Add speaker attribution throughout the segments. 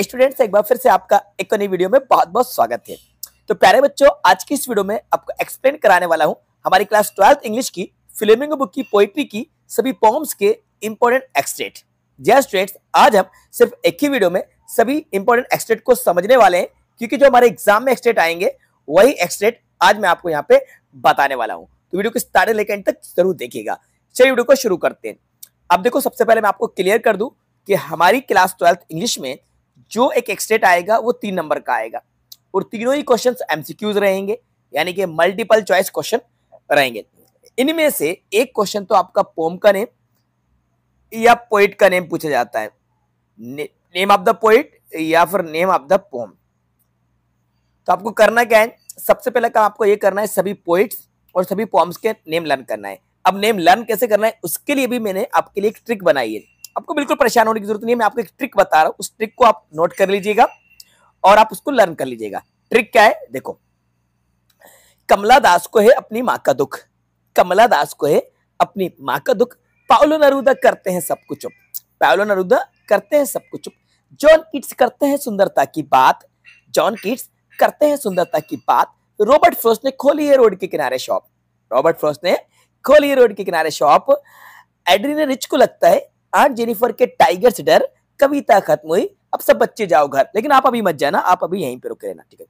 Speaker 1: Students एक बार फिर से आपका एक नई वीडियो में बहुत बहुत स्वागत है तो प्यारे बच्चों आज की इस वीडियो में आपको एक्सप्लेन कराने वाला हूँ हमारी क्लास ट्वेल्थ इंग्लिश की फिल्मिंग बुक की पोइट्री की सभी पॉम्स के इम्पोर्टेंट एक्सट्रेट जय स्टूडेंट्स आज हम सिर्फ एक ही वीडियो में सभी इंपॉर्टेंट एक्सट्रेट को समझने वाले हैं क्योंकि जो हमारे एग्जाम में एक्सट्रेट आएंगे वही एक्सट्रेट आज मैं आपको यहाँ पे बताने वाला हूँ तो वीडियो को स्टार्ट लेकर एंड तक जरूर देखिएगा चलिए वीडियो को शुरू करते हैं अब देखो सबसे पहले मैं आपको क्लियर कर दूं कि हमारी क्लास ट्वेल्थ इंग्लिश में जो एक एक्सटेट आएगा वो तीन नंबर का आएगा और तीनों ही क्वेश्चन एमसीक्यूज रहेंगे यानी कि मल्टीपल चॉइस क्वेश्चन रहेंगे इनमें से एक क्वेश्चन तो आपका पोम का नेम या पोइट का नेम पूछा जाता है ने, नेम ऑफ द पोइट या फिर नेम ऑफ द पोम तो आपको करना क्या है सबसे पहले काम आपको ये करना है सभी पोइट्स और सभी पोम्स के नेम लर्न करना है अब नेम लर्न कैसे करना है उसके लिए भी मैंने आपके लिए एक ट्रिक बनाई है आपको बिल्कुल परेशान होने की जरूरत नहीं है मैं आपको एक ट्रिक बता रहा हूँ उस ट्रिक को आप नोट कर लीजिएगा और आप उसको लर्न कर लीजिएगा ट्रिक क्या है देखो कमला दास को है अपनी माँ का दुख कमला दास को है अपनी माँ का दुख पाउलो नरुदा करते हैं सब कुछ चुप पाओलो नरुदा करते हैं सब कुछ चुप जॉन किट्स करते हैं सुंदरता की बात जॉन किट्स करते हैं सुंदरता की बात रॉबर्ट फ्रोस्ट ने खोली है रोड के किनारे शॉप रॉबर्ट फ्रोस्ट ने खोली है रोड के किनारे शॉप एड्रीन रिच को लगता है आज जेनिफर के टाइगर से डर कविता खत्म हुई अब सब बच्चे जाओ घर लेकिन आप अभी मत जाना आप अभी यहीं पे रुके रहना ठीक है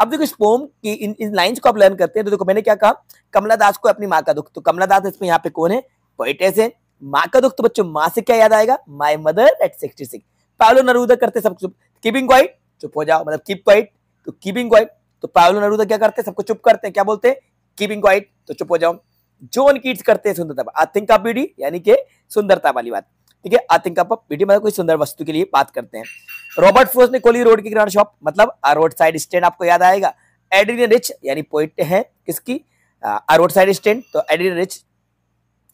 Speaker 1: अब देखो इस पोम की इन इन लाइंस को आप लर्न करते हैं तो देखो मैंने क्या कहा कमला दास को अपनी माँ का दुख तो कमला दास इसमें यहाँ पे कौन है पोइटेस है माँ का दुख तो बच्चों माँ से क्या याद आएगा my mother at sixty six Pablo Neruda करते सब चुप कीपिंग क्वाइट चुप हो जाओ मतलब कीप क्वाइट तो कीपिंग क्वाइट तो पावलो नरूदा क्या करते हैं सबको चुप करते हैं क्या बोलते हैं कीपिंग क्वाइट तो चुप हो जाओ जोन कीट्स करते हैं सुंदरता आई थिंक ऑफ ब्यूटी यानी कि सुंदरता वाली बात ठीक है आतंकापा पीटी मतलब कोई सुंदर वस्तु के लिए बात करते हैं रॉबर्ट फ्रोज ने कोली रोड की किराना शॉप मतलब रोड साइड स्टैंड आपको याद आएगा एडिन रिच यानी पोइट है किसकी रोड साइड स्टैंड तो Adrienne Rich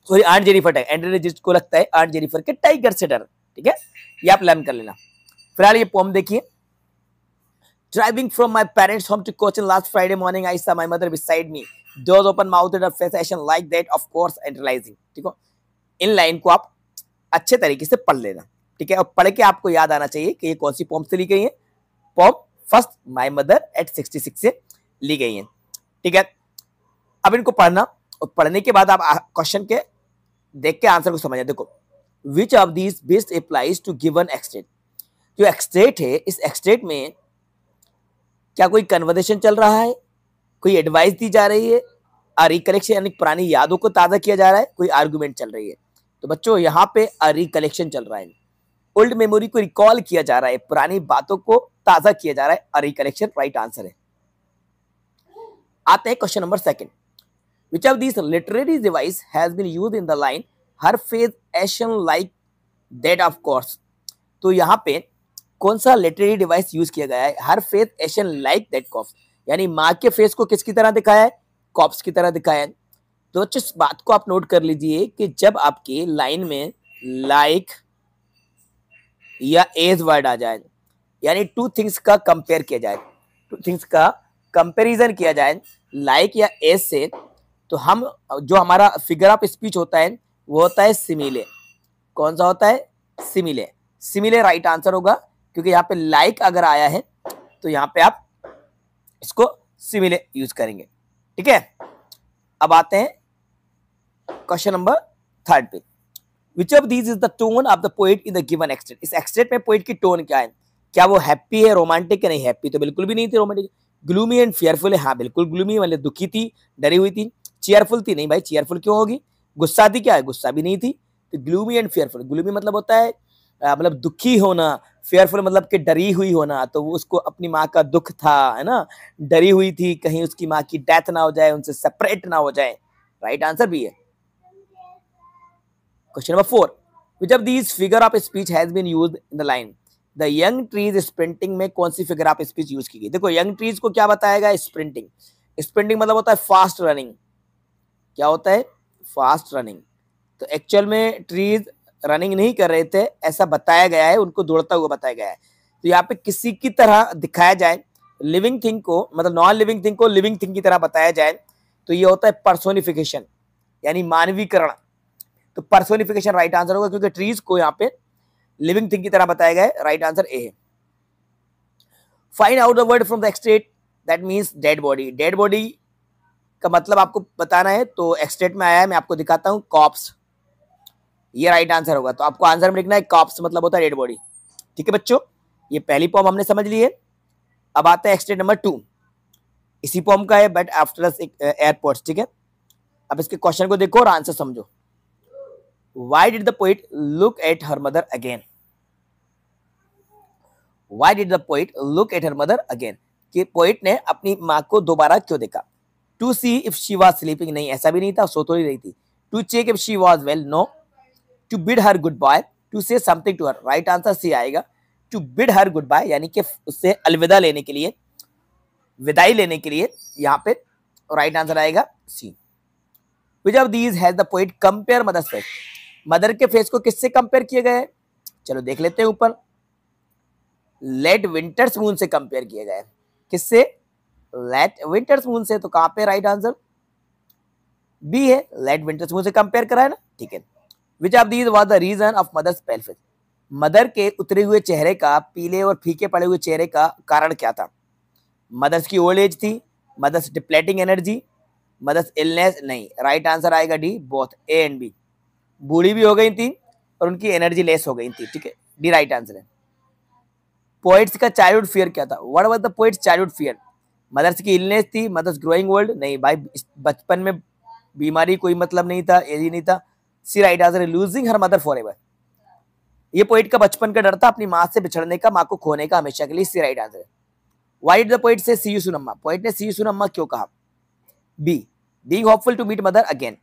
Speaker 1: sorry Aunt Jennifer tiger Adrienne Rich को लगता है आंट जेनिफर के टाइगर से डर ठीक है ये आप लर्न कर लेना फिलहाल ये पोम देखिए Driving from my parents' home to Cochin last Friday morning, I saw my mother beside me. Doors open mouthed her face, fashion like that, of course, and realizing. ठीक हो इन लाइन को आप अच्छे तरीके से पढ़ लेना ठीक है और पढ़ के आपको याद आना चाहिए कि ये कौन सी पॉम्प से ली गई है poem first my mother at sixty six से ली गई है ठीक है अब इनको पढ़ना और पढ़ने के बाद आप क्वेश्चन के देख के आंसर को समझना देखो which of these best applies to given extract जो एक्सट्रेट है इस एक्सट्रेट में क्या कोई कन्वर्जेशन चल रहा है कोई एडवाइस दी जा रही है रिकलेक्शन यानी पुरानी यादों को ताज़ा किया जा रहा है कोई आर्गुमेंट चल रही है तो बच्चों यहाँ पे रिकलेक्शन चल रहा है ओल्ड मेमोरी को रिकॉल किया जा रहा है पुरानी बातों को ताजा किया जा रहा है रिकलेक्शन राइट आंसर है आते हैं question number second which of this literary device has been use in the line her face ashen like that of corpse तो यहाँ पे कौन सा लिटरेरी डिवाइस यूज किया गया है her face ashen like that corpse यानी माँ के फेस को किसकी तरह दिखाया है कॉप्स की तरह दिखाया है तो इस बात को आप नोट कर लीजिए कि जब आपके लाइन में लाइक या एज वर्ड आ जाए यानी टू थिंग्स का कंपेयर किया जाए टू थिंग्स का कंपेरिजन किया जाए लाइक या एज से तो हम जो हमारा फिगर ऑफ स्पीच होता है वो होता है सिमिले कौन सा होता है सिमिले सिमिले राइट आंसर होगा क्योंकि यहाँ पे लाइक like अगर आया है तो यहाँ पे आप इसको सिमिले यूज करेंगे ठीक है अब आते हैं क्वेश्चन नंबर थर्ड पे which of these is the tone of the poet in the given extract इस एक्सटेट में पोइट की टोन क्या है क्या वो हैप्पी है रोमांटिक है नहीं हैप्पी तो बिल्कुल भी नहीं थी रोमांटिक ग्लूमी एंड फेयरफुल है हाँ बिल्कुल ग्लूमी मतलब दुखी थी डरी हुई थी चेयरफुल थी नहीं भाई चेयरफुल क्यों होगी गुस्सा थी क्या है गुस्सा भी नहीं थी तो ग्लूमी एंड फेयरफुल ग्लूमी मतलब होता है मतलब दुखी होना फेयरफुल मतलब कि डरी हुई होना तो वो उसको अपनी माँ का दुख था है ना डरी हुई थी कहीं उसकी माँ की डेथ ना हो जाए उनसे सेपरेट ना हो जाए राइट आंसर भी है question number four which of these figure of speech has been use in the line the young trees sprinting में कौन सी फिगर ऑफ स्पीच यूज की गई देखो यंग ट्रीज को क्या बताएगा स्प्रिंटिंग स्प्रिंटिंग मतलब होता है फास्ट रनिंग क्या होता है फास्ट रनिंग तो एक्चुअल में ट्रीज रनिंग नहीं कर रहे थे ऐसा बताया गया है उनको दौड़ता हुआ बताया गया है तो यहाँ पे किसी की तरह दिखाया जाए लिविंग थिंग को मतलब नॉन लिविंग थिंग को लिविंग थिंग की तरह बताया जाए तो ये होता है पर्सोनिफिकेशन यानी मानवीकरण तो पर्सोनिफिकेशन राइट आंसर होगा क्योंकि ट्रीज को यहाँ पे लिविंग थिंग की तरह बताया गया है राइट आंसर ए है find out the word from the extract that means dead body dead body का मतलब आपको बताना है तो एक्सटेट में आया है मैं आपको दिखाता हूँ कॉप्स ये राइट आंसर होगा तो आपको आंसर में लिखना है कॉप्स मतलब होता है डेड बॉडी ठीक है बच्चों ये पहली पॉम हमने समझ ली है अब आता है एक्सटेट नंबर टू इसी पॉम का है बट आफ्टर एयरपोर्ट ठीक है अब इसके क्वेश्चन को देखो और आंसर समझो Why did the poet look at her mother again? Why did the poet look at her mother again? कि पोइट ने अपनी माँ को दोबारा क्यों देखा to see if she was sleeping नहीं ऐसा भी नहीं था सो तो ही रही थी to check if she was well no to bid her goodbye to say something to her right answer C आएगा to bid her goodbye यानी कि उससे अलविदा लेने के लिए विदाई लेने के लिए यहाँ पे राइट आंसर आएगा C which of these has the poet compare mother space mother के फेस को किससे कंपेयर किया गया है चलो देख लेते हैं ऊपर लेट विंटर्स मून से कंपेयर किया गया है किससे लेट विंटर्स मून से तो कहां पे राइट आंसर बी है लेट विंटर्स मून से कंपेयर करा है ना ठीक है which of these was the reason of mother's pale face mother के उतरे हुए चेहरे का पीले और फीके पड़े हुए चेहरे का कारण क्या था मदर्स की ओल्ड एज थी mother's depleting energy mother's illness नहीं राइट right आंसर आएगा D both A and B बूढ़ी भी हो गई थी और उनकी एनर्जी लेस हो गई थी ठीक है डी राइट आंसर है पोइट्स का चाइल्ड फियर क्या था what was the poet's child fear mother's की इलनेस थी मदर्स ग्रोइंग वर्ल्ड नहीं भाई बचपन में बीमारी कोई मतलब नहीं था ये नहीं था सी राइट आंसर है losing her mother forever ये पोइट का बचपन का डर था अपनी माँ से बिछड़ने का माँ को खोने का हमेशा के लिए सी राइट आंसर है वाई द पोइट से सी यू सुनम्मा पोइट ने सी यू सुनम्मा क्यों कहा B being hopeful to meet mother again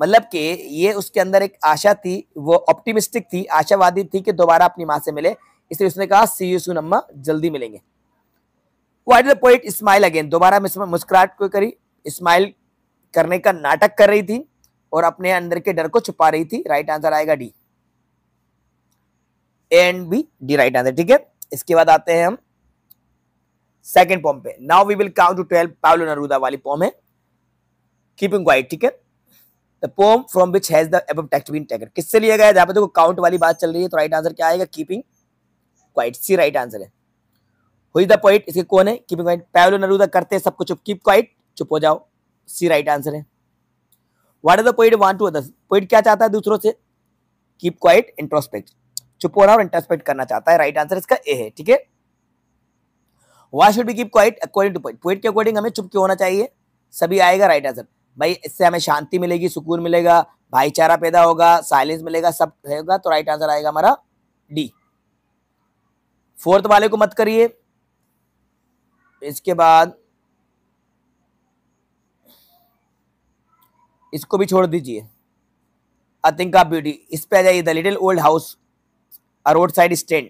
Speaker 1: मतलब कि ये उसके अंदर एक आशा थी वो ऑप्टिमिस्टिक थी आशावादी थी कि दोबारा अपनी माँ से मिले इसलिए उसने कहा सी यू सुन अम्मा जल्दी मिलेंगे why'd the poet smile again दोबारा मुस्कुराहट को करी स्माइल करने का नाटक कर रही थी और अपने अंदर के डर को छुपा रही थी राइट आंसर आएगा D A and B D right answer ठीक है इसके बाद आते हैं हम सेकेंड पॉम पे now we will count to twelve Pablo Neruda वाली पॉम है कीपिंग वाइट ठीक है poem from which has the text been taken किससे लिया गया जहां पर देखो काउंट वाली बात चल रही है तो राइट आंसर क्या आएगा keeping quiet C right answer है हुई द पॉइंट इसके कौन है कीपिंग क्वाइट पैलो नरूदा करते हैं सबको चुप कीप क्वाइट चुप हो जाओ सी राइट आंसर है what is the point one to others point क्या चाहता है दूसरों से कीप क्वाइट इंट्रोस्पेक्ट चुप हो रहा और इंट्रोस्पेक्ट करना चाहता है राइट आंसर इसका ए है ठीक है why should be keep quiet according to point point के अकॉर्डिंग हमें चुप क्यों होना चाहिए सभी आएगा राइट आंसर भाई इससे हमें शांति मिलेगी सुकून मिलेगा भाईचारा पैदा होगा साइलेंस मिलेगा सब रहेगा तो राइट आंसर आएगा हमारा डी फोर्थ वाले को मत करिए इसके बाद इसको भी छोड़ दीजिए आई थिंक ऑफ ब्यूटी इस पे आ जाइए the little old house a road side stand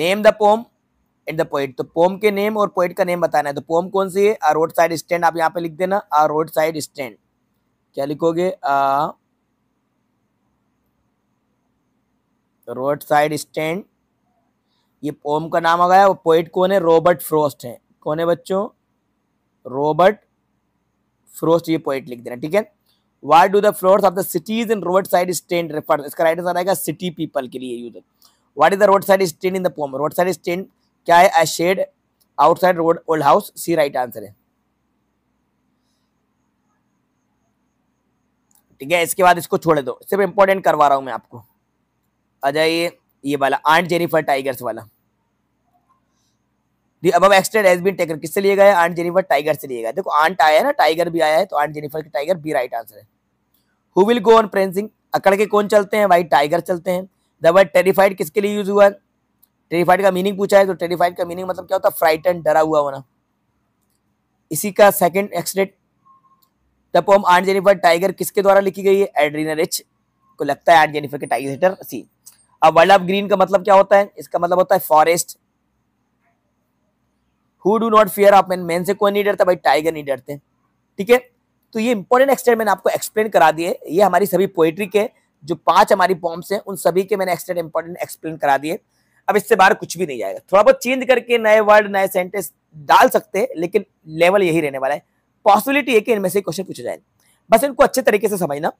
Speaker 1: name the poem and the poet तो पोम के नेम और पोइट का नेम बताना है तो पोम कौन सी है आ रोड साइड स्टैंड आप यहाँ पे लिख देना आ रोड साइड स्टैंड क्या लिखोगे आ रोड साइड स्टैंड ये पोम का नाम आ गया वो पोइट कौन है रॉबर्ट फ्रोस्ट है कौन है बच्चों रॉबर्ट फ्रोस्ट ये पोइट लिख देना ठीक है why do the flowers of the cities in road side stand refer इसका राइट आंसर आएगा सिटी पीपल के लिए use what is the road side stand in the poem road side stand क्या है A shed outside road old house C right answer है ठीक है इसके बाद इसको छोड़े दो सिर्फ इंपॉर्टेंट करवा रहा हूं मैं आपको आ जाइए ये वाला आंट जेनिफर टाइगर्स वाला दी अब एक्सटेड एज बीन टेकर किससे लिए गए आंट जेनिफर टाइगर से लिए गए देखो आंट आया है ना टाइगर भी आया है तो आंट जेनिफर की tiger B right answer who will go on ऑन प्रेंसिंग अकड़ के कौन चलते हैं वाइट टाइगर चलते हैं द वर्ड टेरिफाइड किसके लिए यूज हुआ है टेरीफाइड का मीनिंग पूछा है तो टेरीफाइड का मीनिंग मतलब क्या होता है फ्राइटन डरा हुआ होना इसी का second extract the poem Aunt Jennifer tiger किसके द्वारा लिखी गई है एड्रीन रिच को लगता है आर्ट जेनिफर के टाइगर सी अब वर्ल्ड ऑफ ग्रीन का मतलब क्या होता है इसका मतलब होता है forest who do not fear आप मैन मैन से कोई नहीं डरता भाई टाइगर नहीं डरते ठीक है तो ये इंपॉर्टेंट एक्सटेंट मैंने आपको एक्सप्लेन करा दिए ये हमारी सभी पोइट्री के जो पांच हमारी पॉम्स हैं उन सभी के मैंने एक्सटेंट इंपॉर्टेंट एक्सप्लेन करा दिए अब इससे बाहर कुछ भी नहीं जाएगा थोड़ा बहुत चेंज करके नए वर्ड नए सेंटेंस डाल सकते हैं लेकिन लेवल यही रहने वाला है पॉसिबिलिटी है कि इनमें से क्वेश्चन पूछे जाए बस इनको अच्छे तरीके से समझना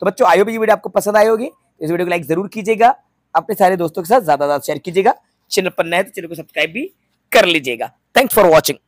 Speaker 1: तो बच्चों आयोग भी ये वीडियो आपको पसंद आई होगी इस वीडियो को लाइक जरूर कीजिएगा अपने सारे दोस्तों के साथ ज्यादा ज्यादा शेयर कीजिएगा चैनल पर नए तो चैनल को सब्सक्राइब भी कर लीजिएगा थैंक्स फॉर वॉचिंग